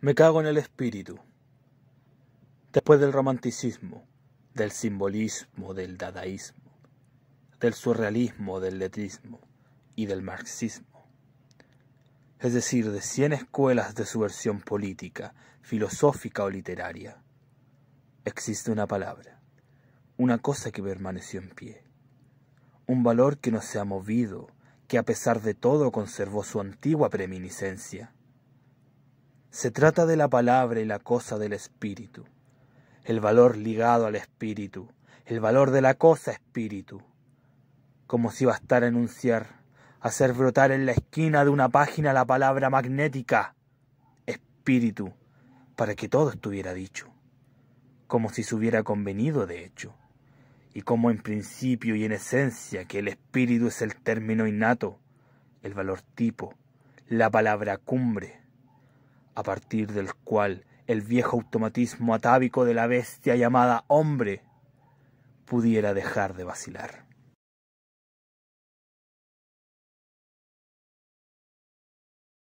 Me cago en el espíritu. Después del romanticismo, del simbolismo, del dadaísmo, del surrealismo, del letrismo y del marxismo. Es decir, de cien escuelas de subversión política, filosófica o literaria, existe una palabra, una cosa que permaneció en pie, un valor que no se ha movido, que a pesar de todo conservó su antigua preminiscencia. Se trata de la palabra y la cosa del espíritu. El valor ligado al espíritu. El valor de la cosa espíritu. Como si bastara enunciar, hacer brotar en la esquina de una página la palabra magnética, espíritu, para que todo estuviera dicho. Como si se hubiera convenido, de hecho. Y como en principio y en esencia que el espíritu es el término innato, el valor tipo, la palabra cumbre a partir del cual el viejo automatismo atávico de la bestia llamada hombre pudiera dejar de vacilar.